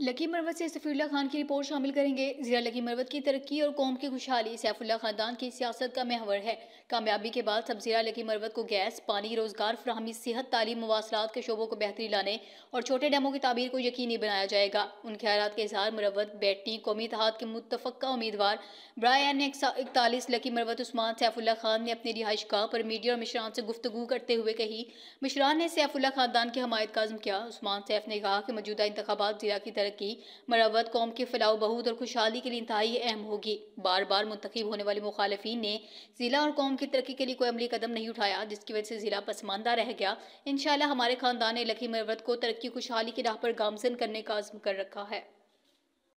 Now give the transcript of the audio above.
lucky मरवत से सफ़ील्ला खान की report शामिल करेंगे जिला लकी मरवत की तरक्की और कौम की खुशहाली सैफुल्ला ख़ानदान की सियासत का महवर है कामयाबी के बाद सब जिला लकी मरवत को गैस पानी रोज़गार फ्राहमी सेहत तालीम मवासलात के शोबों को बेहतरी लाने और छोटे डैमों की ताबीर को यकीनी बनाया जाएगा उन ख्याल के इजहार मरवत बैटनी कौमी तहत के मुतफ़ा उम्मीदवार ब्रायन इकतालीस लकी मरवत उस्मान सैफुल्ला खान ने अपनी रिहाइश गाह पर मीडिया और मिश्रान से गुफ्तु करते हुए कही मिश्रान ने सैफुल्ला ख़ानदान की हमायत का आज़म किया उस्मान सैफ ने कहा कि मौजूदा इंतबात ज़िला की तरक्की मरवत कौम के फलाह बहुत और खुशहाली के लिए इंतहाई अहम होगी बार बार मुंतब होने वाले मुखालफी ने ज़िला और कौम की तरक्की के लिए कोई अमली कदम नहीं उठाया जिसकी वजह से ज़िला पसमानदा रह गया इन हमारे ख़ानदान लखी मरवत को तरक्की खुशहाली की राह पर गामजन करने का आज़म कर रखा है